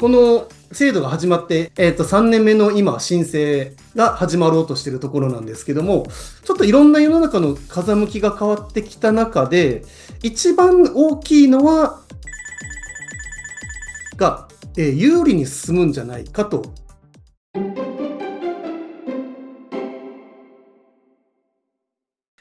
この制度が始まって、えっ、ー、と、3年目の今、申請が始まろうとしているところなんですけども、ちょっといろんな世の中の風向きが変わってきた中で、一番大きいのは、が、えー、有利に進むんじゃないかと。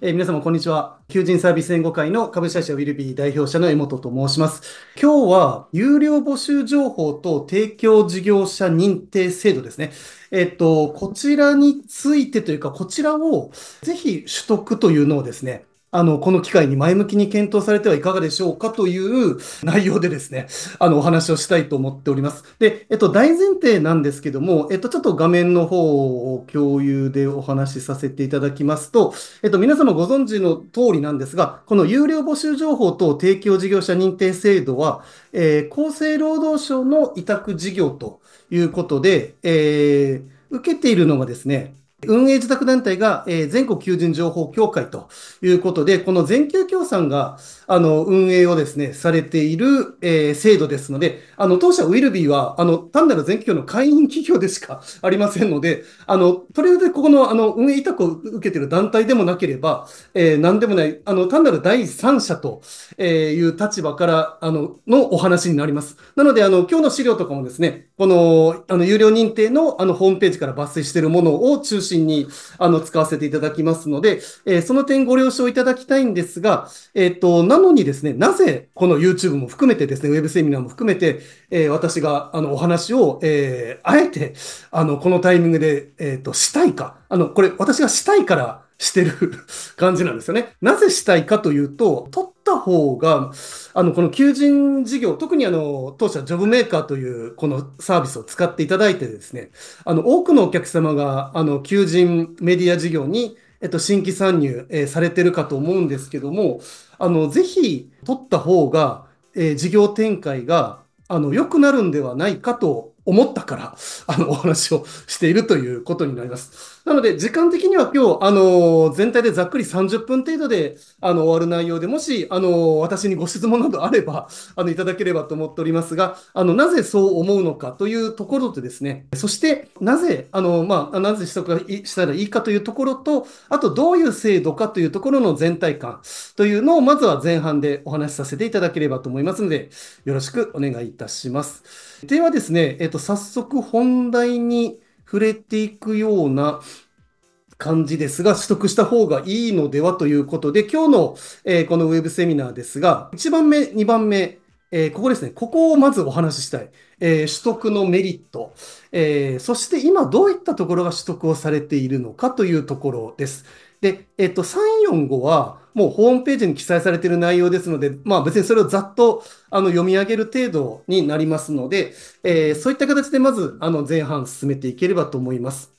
えー、皆様、こんにちは。求人サービス援護会の株式会社ウィルビー代表者の江本と申します。今日は、有料募集情報と提供事業者認定制度ですね。えっと、こちらについてというか、こちらをぜひ取得というのをですね、あの、この機会に前向きに検討されてはいかがでしょうかという内容でですね、あの、お話をしたいと思っております。で、えっと、大前提なんですけども、えっと、ちょっと画面の方を共有でお話しさせていただきますと、えっと、皆様ご存知の通りなんですが、この有料募集情報等提供事業者認定制度は、えー、厚生労働省の委託事業ということで、えー、受けているのがですね、運営自宅団体が、えー、全国求人情報協会ということで、この全球協賛があの運営をですね、されている、えー、制度ですので、あの当社ウィルビーはあの単なる全球協の会員企業でしか ありませんので、あのとりあえずここのあの運営委託を受けている団体でもなければ、えー、何でもない、あの単なる第三者という立場からあののお話になります。なので、あの今日の資料とかもですね、この、あの、有料認定の、あの、ホームページから抜粋しているものを中心に、あの、使わせていただきますので、えー、その点ご了承いただきたいんですが、えっ、ー、と、なのにですね、なぜ、この YouTube も含めてですね、ウェブセミナーも含めて、えー、私が、あの、お話を、えあえて、あの、このタイミングで、えっ、と、したいか、あの、これ、私がしたいから、してる 感じなんですよね。なぜしたいかというと、とった方が、あの、この求人事業、特にあの、当社ジョブメーカーというこのサービスを使っていただいてですね、あの、多くのお客様が、あの、求人メディア事業に、えっと、新規参入、えー、されてるかと思うんですけども、あの、ぜひ取った方が、えー、事業展開が、あの、良くなるんではないかと思ったから、あの、お話をしているということになります。なので、時間的には今日、あの、全体でざっくり30分程度で、あの、終わる内容で、もし、あの、私にご質問などあれば、あの、いただければと思っておりますが、あの、なぜそう思うのかというところとですね、そして、なぜ、あの、まあ、なぜ取得がしたらいいかというところと、あと、どういう制度かというところの全体感というのを、まずは前半でお話しさせていただければと思いますので、よろしくお願いいたします。ではですね、えっと、早速本題に、触れていくような感じですが、取得した方がいいのではということで、今日の、えー、このウェブセミナーですが、1番目、2番目、えー、ここですね、ここをまずお話ししたい。えー、取得のメリット、えそして今どういったところが取得をされているのかというところです。で、えっ、と、3、4、5は、もうホームページに記載されている内容ですので、まあ、別にそれをざっとあの読み上げる程度になりますので、えー、そういった形でまずあの前半進めていければと思います。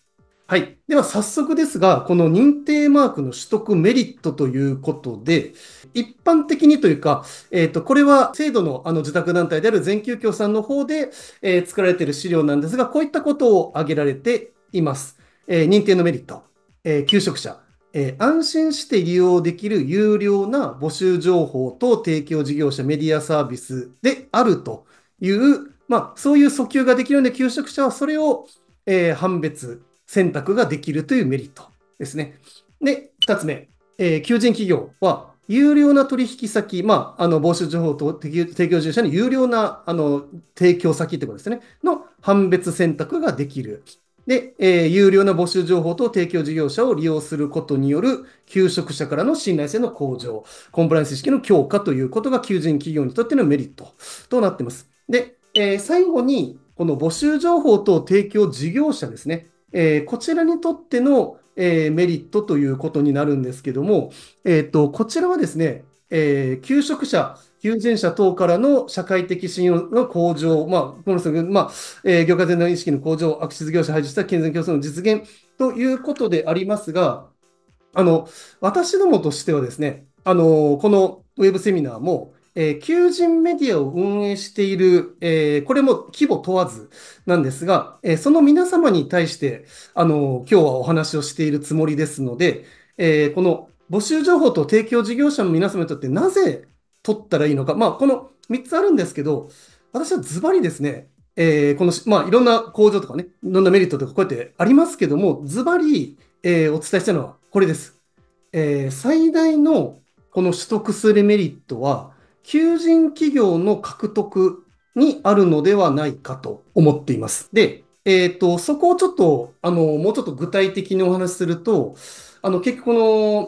はい。では早速ですが、この認定マークの取得メリットということで、一般的にというか、えっ、ー、と、これは制度のあの受託団体である全休協さんの方で、えー、作られている資料なんですが、こういったことを挙げられています。えー、認定のメリット、え求職者、えー、安心して利用できる有料な募集情報と提供事業者メディアサービスであるという、まあ、そういう訴求ができるので、求職者はそれを、えー、判別、選択ができるというメリットですね。で、2つ目、えー、求人企業は、有料な取引先、まあ、あの、募集情報と提供事業者の有料な、あの、提供先ということですね、の判別選択ができる。で、えー、有料な募集情報と提供事業者を利用することによる求職者からの信頼性の向上、コンプライアンス意識の強化ということが求人企業にとってのメリットとなっています。で、えー、最後に、この募集情報と提供事業者ですね、えー、こちらにとっての、えメリットということになるんですけども、えーと、とこちらはですね、え求職者有権者等からの社会的信用の向上、まあ、この人、まあ、えー、業界全体の意識の向上、悪質業者配置した健全競争の実現ということでありますが、あの、私どもとしてはですね、あの、このウェブセミナーも、えー、求人メディアを運営している、えー、これも規模問わずなんですが、えー、その皆様に対して、あの、今日はお話をしているつもりですので、えこの募集情報と提供事業者の皆様にとってなぜ取ったらいいのか、まあ、この3つあるんですけど、私はズバリですね、えー、この、まあ、いろんな工場とかね、いろんなメリットとかこうやってありますけども、ズバリ、えー、お伝えしたのはこれです。えー、最大のこの取得するメリットは、求人企業の獲得にあるのではないかと思っています。で、えっ、ー、と、そこをちょっと、あの、もうちょっと具体的にお話しすると、あの、結局こ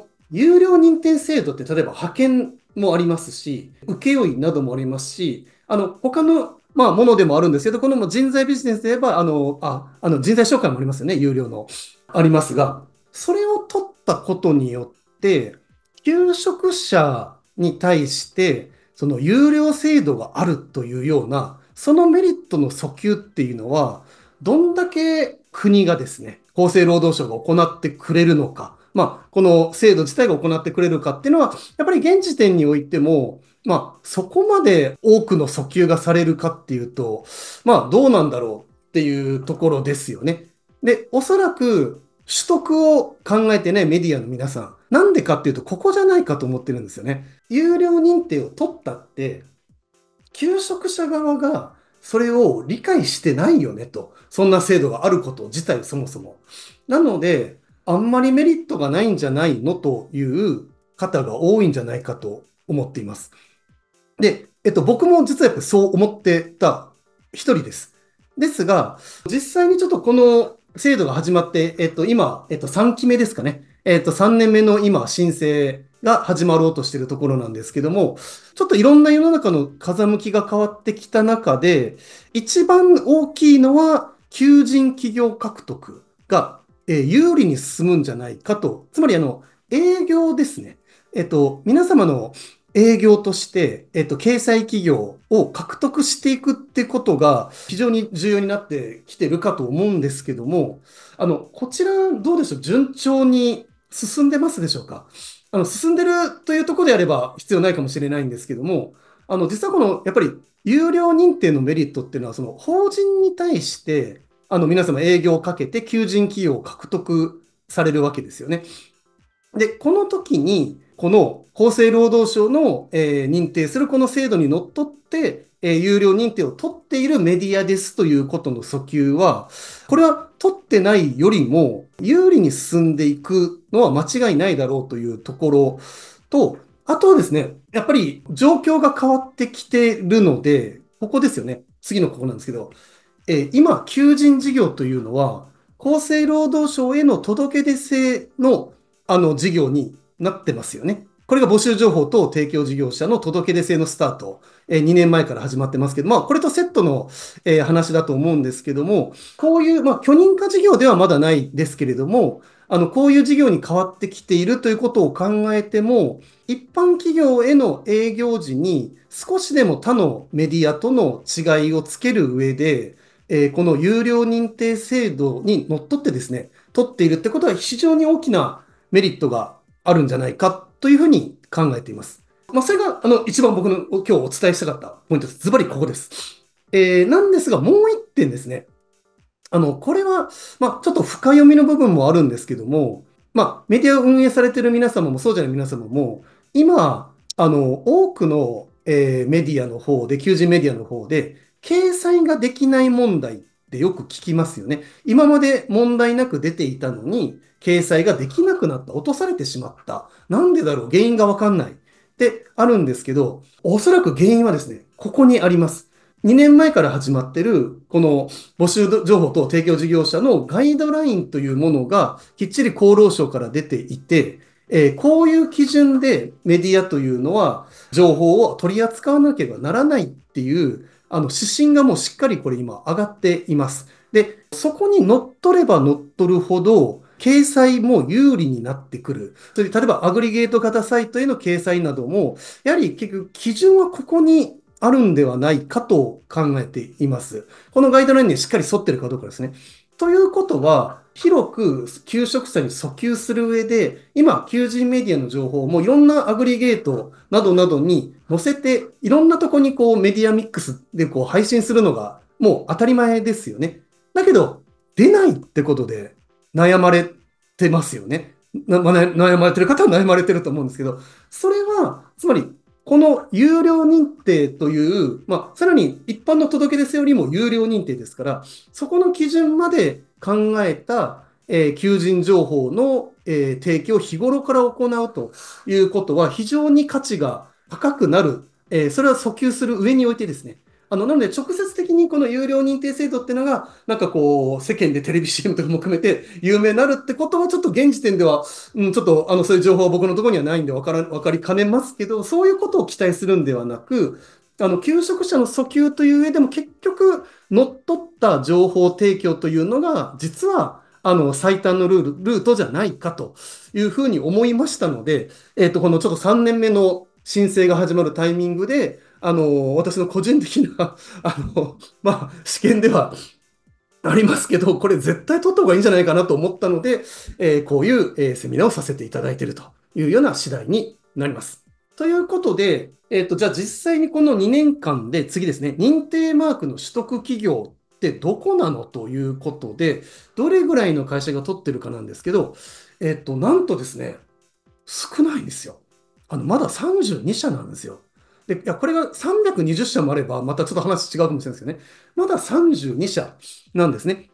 の、有料認定制度って、例えば派遣もありますし、請負などもありますし、あの、他の、まあ、ものでもあるんですけど、この人材ビジネスで言えば、あの、あ、あの、人材紹介もありますよね、有料の。ありますが、それを取ったことによって、求職者に対して、その有料制度があるというような、そのメリットの訴求っていうのは、どんだけ国がですね、厚生労働省が行ってくれるのか、まあ、この制度自体が行ってくれるかっていうのは、やっぱり現時点においても、まあ、そこまで多くの訴求がされるかっていうと、まあ、どうなんだろうっていうところですよね。で、おそらく、取得を考えてないメディアの皆さん、なんでかっていうと、ここじゃないかと思ってるんですよね。有料認定を取ったって、求職者側がそれを理解してないよねと。そんな制度があること自体そもそも。なので、あんまりメリットがないんじゃないのという方が多いんじゃないかと思っています。で、えっと、僕も実はやっぱそう思ってた一人です。ですが、実際にちょっとこの制度が始まって、えっと、今、えっと、3期目ですかね。えっと、3年目の今、申請が始まろうとしているところなんですけども、ちょっといろんな世の中の風向きが変わってきた中で、一番大きいのは、求人企業獲得がえー、有利に進むんじゃないかと、つまりあの営業ですね、えっと、皆様の営業として、えっと、掲載企業を獲得していくってことが非常に重要になってきてるかと思うんですけども、あの、こちらどうでしょう順調に進んでますでしょうかあの、進んでるというところであれば必要ないかもしれないんですけども、あの、実はこの、やっぱり有料認定のメリットっていうのは、その法人に対して、あの皆様営業をかけて求人企業を獲得されるわけですよね。で、この時に、この厚生労働省の、えー、認定するこの制度にのっとって、えー、有料認定を取っているメディアですということの訴求は、これは取ってないよりも有利に進んでいくのは間違いないだろうというところと、あとはですね、やっぱり状況が変わってきてるので、ここですよね。次のここなんですけど、今、求人事業というのは、厚生労働省への届け出制のあの事業になってますよね。これが募集情報等提供事業者の届け出制のスタート、え2年前から始まってますけど、まあ、これとセットの、え話だと思うんですけども、こういう、まあ、許認可事業ではまだないですけれども、あの、こういう事業に変わってきているということを考えても、一般企業への営業時に少しでも他のメディアとの違いをつける上で、えー、この有料認定制度にのっとってですね、取っているってことは非常に大きなメリットがあるんじゃないかというふうに考えています。まあ、それがあの一番僕の今日お伝えしたかったポイントです。ズバリここです。えー、なんですが、もう1点ですね。あの、これは、まあ、ちょっと深読みの部分もあるんですけども、まあ、メディアを運営されている皆様も、そうじゃない皆様も、今、あの、多くの、えー、メディアの方で、求人メディアの方で、掲載ができない問題ってよく聞きますよね。今まで問題なく出ていたのに、掲載ができなくなった、落とされてしまった。なんでだろう原因がわかんない。ってあるんですけど、おそらく原因はですね、ここにあります。2年前から始まってる、この募集情報等提供事業者のガイドラインというものがきっちり厚労省から出ていて、えー、こういう基準でメディアというのは情報を取り扱わなければならないっていうあの、指針がもうしっかりこれ今上がっています。で、そこに乗っ取れば乗っ取るほど、掲載も有利になってくる。それで、例えばアグリゲート型サイトへの掲載なども、やはり結局基準はここにあるんではないかと考えています。このガイドラインにしっかり沿ってるかどうかですね。ということは、広く求職者に訴求する上で、今、求人メディアの情報もいろんなアグリゲートなどなどに載せて、いろんなとこにこうメディアミックスでこう配信するのがもう当たり前ですよね。だけど、出ないってことで悩まれてますよね。悩まれてる方は悩まれてると思うんですけど、それは、つまりこの有料認定という、まあ、さらに一般の届け出せよりも有料認定ですから、そこの基準まで考えた、えー、求人情報の、えー、提供を日頃から行うということは、非常に価値が高くなる、えー、それは訴求する上においてですね、あの、なので直接的にこの有料認定制度っていうのが、なんかこう、世間でテレビ CM とかも含めて有名になるってことはちょっと現時点では、うん、ちょっとあの、そういう情報は僕のところにはないんでわから、わかりかねますけど、そういうことを期待するんではなく、あの、求職者の訴求という上でも結局、乗っ取った情報提供というのが、実は、あの、最短のルール、ルートじゃないかというふうに思いましたので、えっ、ー、と、このちょっと3年目の申請が始まるタイミングで、あの、私の個人的な、あの、まあ、試験では、ありますけど、これ絶対取った方がいいんじゃないかなと思ったので、えー、こういう、えー、セミナーをさせていただいているというような次第になります。ということで、えっ、ー、と、じゃあ実際にこの2年間で次ですね、認定マークの取得企業ってどこなのということで、どれぐらいの会社が取ってるかなんですけど、えっ、と、なんとですね、少ないんですよ。あの、まだ32社なんですよ。で、いや、これが320社もあれば、またちょっと話違うかもしれないですよね。まだ32社なんですね。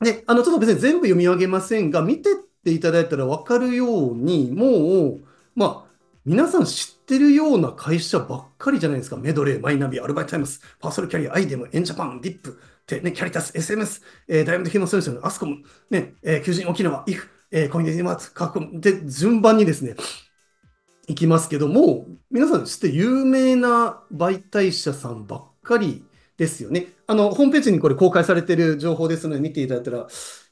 で、あの、ちょっと別に全部読み上げませんが、見てっていただいたらわかるように、もう、まあ、皆さん知ってるような会社ばっかりじゃないですか。メドレー、マイナビ、アルバイトタイムス、パーソルキャリア、アイデム、エンジャパン、ディップ、テね、キャリタス、SMS、えー、ダイヤモンドヒューマンソリューション、アスコム、ね、えー、求人沖縄、イフ、えー、コミュニティマーツ、カクコム、で、順番にですね、いきますけども、皆さん知って有名な媒体者さんばっかりですよね。あの、ホームページにこれ公開されてる情報ですので見ていただいたら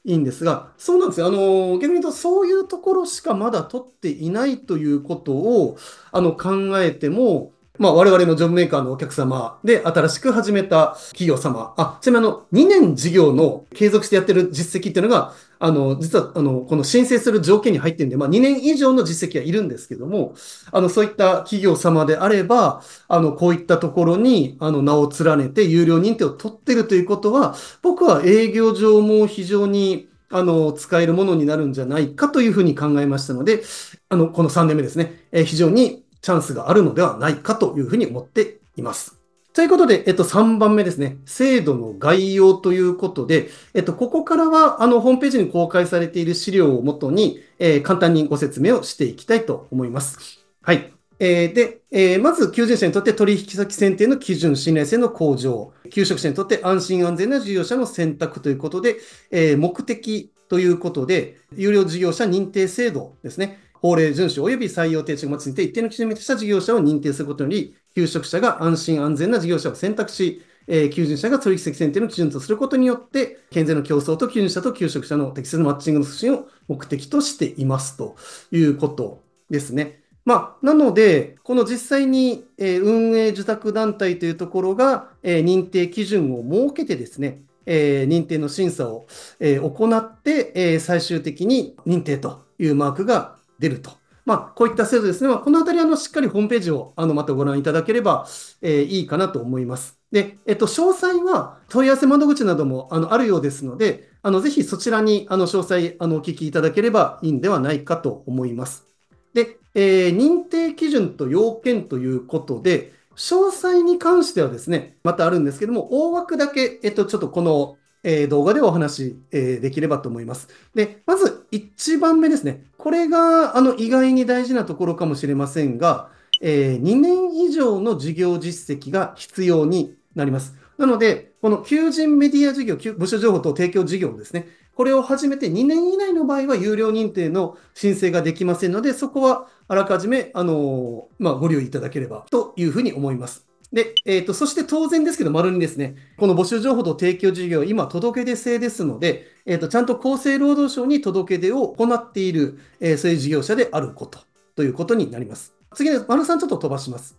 いいんですが、そうなんですよ。あの、逆に言うとそういうところしかまだ取っていないということを、あの、考えても、まあ、我々のジョブメーカーのお客様で新しく始めた企業様。あ、ちなみにあの、2年事業の継続してやってる実績っていうのが、あの、実は、あの、この申請する条件に入ってるんで、まあ、2年以上の実績はいるんですけども、あの、そういった企業様であれば、あの、こういったところに、あの、名を連ねて有料認定を取ってるということは、僕は営業上も非常に、あの、使えるものになるんじゃないかというふうに考えましたので、あの、この3年目ですね、えー、非常にチャンスがあるのではないかというふうに思っています。ということで、えっと、3番目ですね。制度の概要ということで、えっと、ここからは、あの、ホームページに公開されている資料をもとに、えー、簡単にご説明をしていきたいと思います。はい。えー、で、えー、まず、求人者にとって取引先選定の基準、信頼性の向上。求職者にとって安心安全な事業者の選択ということで、えー、目的ということで、有料事業者認定制度ですね。法令遵守及び採用定着について一定の基準を満たした事業者を認定することにより、求職者が安心安全な事業者を選択し、えー、求人者が取引先選定の基準とすることによって、健全な競争と求人者と求職者の適切なマッチングの促進を目的としていますということですね。まあ、なので、この実際に、えー、運営受託団体というところが、えー、認定基準を設けてですね、えー、認定の審査を、え行って、え最終的に認定というマークが出るとまあ、こういった制度ですね、まあ、このあたりあのしっかりホームページをあのまたご覧いただければ、えー、いいかなと思います。で、えっと、詳細は問い合わせ窓口などもあのあるようですので、あのぜひそちらにあの詳細あのお聞きいただければいいんではないかと思います。で、えー、認定基準と要件ということで、詳細に関してはですね、またあるんですけども、大枠だけ、えっと、ちょっとこのえー、動画でお話、し、えー、できればと思います。で、まず1番目ですね。これがあの意外に大事なところかもしれませんが、えー、2年以上の事業実績が必要になります。なので、この求人メディア事業、部署情報等提供事業ですね。これを始めて2年以内の場合は有料認定の申請ができませんので、そこはあらかじめ、あのまあ、ご留意いただければというふうに思います。で、えっ、ー、と、そして当然ですけど、丸にですね、この募集情報と提供事業、今、届け出制ですので、えっ、ー、と、ちゃんと厚生労働省に届け出を行っている、えー、そういう事業者であること、ということになります。次丸さん、ちょっと飛ばします。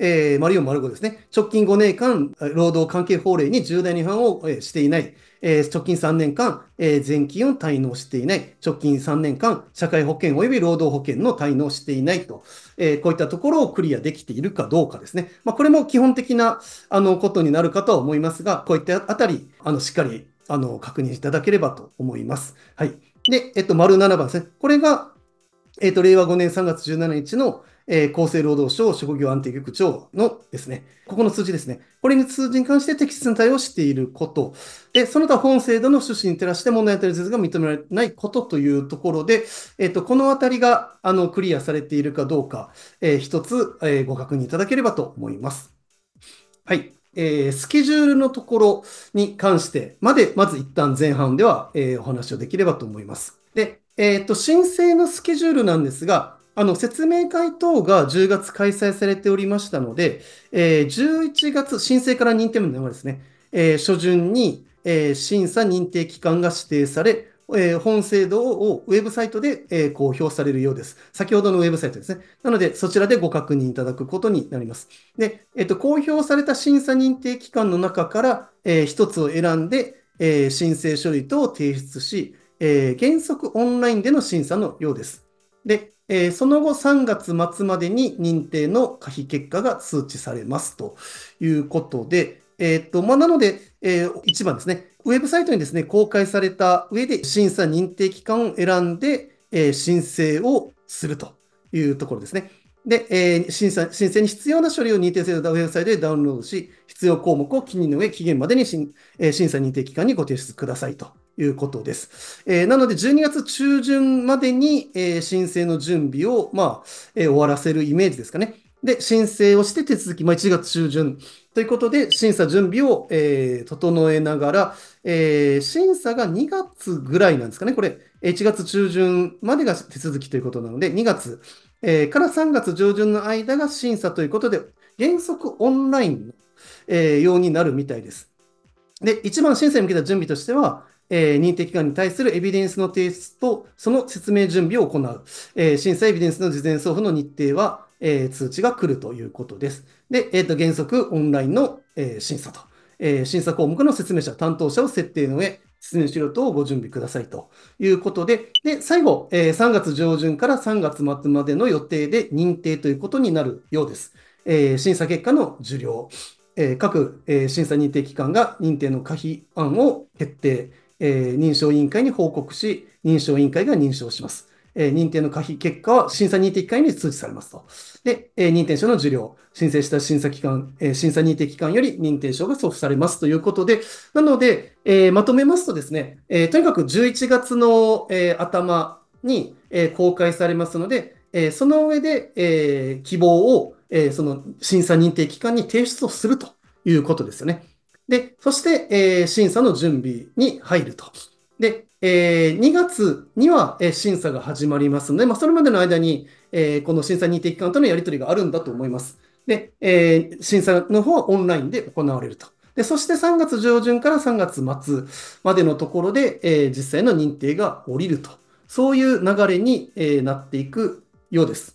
えー、丸マル5ですね。直近5年間、労働関係法令に重大に違反を、えー、していない。えー、直近3年間、えー、税金を滞納していない。直近3年間、社会保険及び労働保険の滞納していないと。えー、こういったところをクリアできているかどうかですね。まあ、これも基本的な、あの、ことになるかとは思いますが、こういったあたり、あの、しっかり、あの、確認いただければと思います。はい。で、えっと、丸7番ですね。これが、えっと、令和5年3月17日の、えー、厚生労働省職業安定局長のですね、ここの数字ですね、これに数字に関して適切な対応していること、でその他本制度の趣旨に照らして問題のたりが認められないことというところで、えーと、とこのあたりがあのクリアされているかどうか、えー、一つ、えー、ご確認いただければと思います。はい。えー、スケジュールのところに関してまで、まず一旦前半では、えー、お話をできればと思います。で、えっ、ー、と、申請のスケジュールなんですが、あの説明会等が10月開催されておりましたので、えー、11月、申請から認定の流れですね、えー、初旬に、えー、審査認定期間が指定され、えー、本制度をウェブサイトで、えー、公表されるようです。先ほどのウェブサイトですね。なので、そちらでご確認いただくことになります。で、えっ、ー、と、公表された審査認定期間の中から、えー、つを選んで、えー、申請書類等を提出し、えー、原則オンラインでの審査のようです。で、えその後3月末までに認定の可否結果が通知されますということで、えー、っとまあ、なので、えー、1番ですね、ウェブサイトにですね公開された上で審査認定機関を選んで、えー、申請をするというところですね。で、えー、審査、申請に必要な書類を認定制度ウェブサイトでダウンロードし、必要項目を記入の上、期限までにえー、審査認定機関にご提出くださいということです。えー、なので、12月中旬までに、えー、申請の準備を、まあえー、終わらせるイメージですかね。で、申請をして手続き、まあ、1月中旬ということで、審査準備を、えー、整えながら、えー、審査が2月ぐらいなんですかね。これ、1月中旬までが手続きということなので、2月、えー、から3月上旬の間が審査ということで、原則オンラインの、えー、ようになるみたいです。で、一番審査に向けた準備としては、えー、認定機関に対するエビデンスの提出と、その説明準備を行う、えー、審査エビデンスの事前送付の日程は、えー、通知が来るということです。で、えー、と原則オンラインの、え審査と、え審査項目の説明者、担当者を設定の上、説明資料等をご準備くださいということで、で最後、え3月上旬から3月末までの予定で認定ということになるようです。え審査結果の受領、え各、え審査認定機関が認定の可否案を決定、えー、認証委員会に報告し、認証委員会が認証します。えー、認定の可否結果は審査認定機関に通知されますと。で、えー、認定証の受領、申請した審査機関、えー、審査認定機関より認定証が送付されますということで、なので、えまとめますとですね、えとにかく11月の、え頭に、え公開されますので、えその上で、え希望を、えその審査認定機関に提出をするということですよね。で、そして、えー、審査の準備に入ると。で、えー、2月には、えー、審査が始まりますので、まあ、それまでの間に、えー、この審査認定機関とのやり取りがあるんだと思います。で、えー、審査の方はオンラインで行われると。で、そして3月上旬から3月末までのところで、えー、実際の認定が下りると。そういう流れに、えー、なっていくようです。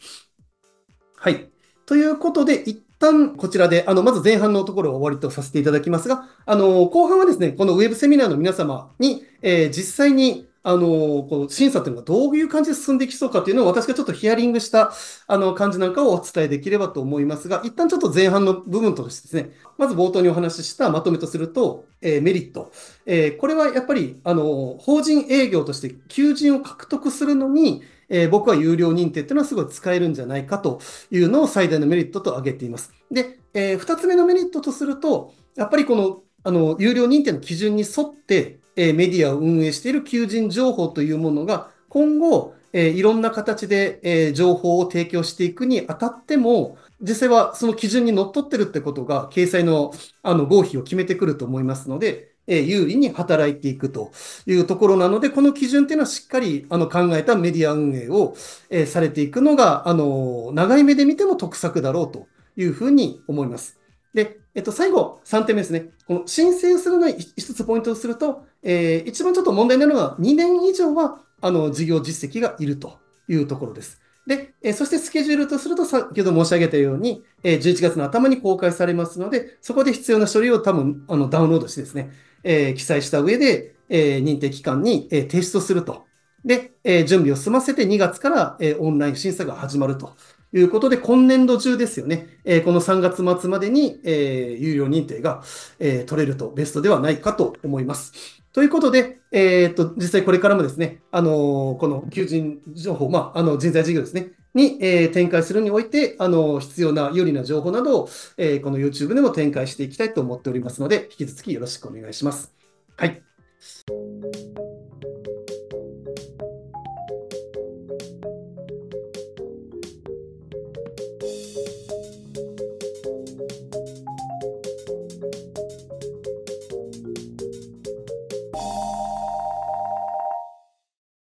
はい。ということで、一旦こちらで、あの、まず前半のところを終わりとさせていただきますが、あの、後半はですね、このウェブセミナーの皆様に、えー、実際に、あの、この審査というのがどういう感じで進んでいきそうかというのを私がちょっとヒアリングした、あの、感じなんかをお伝えできればと思いますが、一旦ちょっと前半の部分としてですね、まず冒頭にお話ししたまとめとすると、えー、メリット。えー、これはやっぱり、あの、法人営業として求人を獲得するのに、えー、僕は有料認定っていうのはすごい使えるんじゃないかというのを最大のメリットと挙げています。で、えー、2つ目のメリットとすると、やっぱりこの、あの、有料認定の基準に沿って、えー、メディアを運営している求人情報というものが、今後、えー、いろんな形で、えー、情報を提供していくにあたっても、実際はその基準にのっとってるってことが、掲載のあの合否を決めてくると思いますので、え有利に働いていくというところなので、この基準っていうのはしっかりあの考えたメディア運営を、えされていくのが、あの長い目で見ても得策だろうというふうに思います。で、えっと、最後、3点目ですね。この申請をするのに1つポイントをすると、えー、一番ちょっと問題なのは、2年以上はあの事業実績がいるというところです。で、えそしてスケジュールとすると、先ほど申し上げたように、え11月の頭に公開されますので、そこで必要な書類を多分あのダウンロードしてですね、えー、記載した上で、えー、認定機関に、えー、提出をすると。で、えー、準備を済ませて2月から、えー、オンライン審査が始まるということで、今年度中ですよね、えー、この3月末までに、えー、有料認定が、えー、取れるとベストではないかと思います。ということで、えー、っと実際これからもですね、あのー、この求人情報、まあ、あの人材事業ですね、に、えー、展開するにおいて、あの、必要な有利な情報などを、えー、この YouTube でも展開していきたいと思っておりますので、引き続きよろしくお願いします。はい。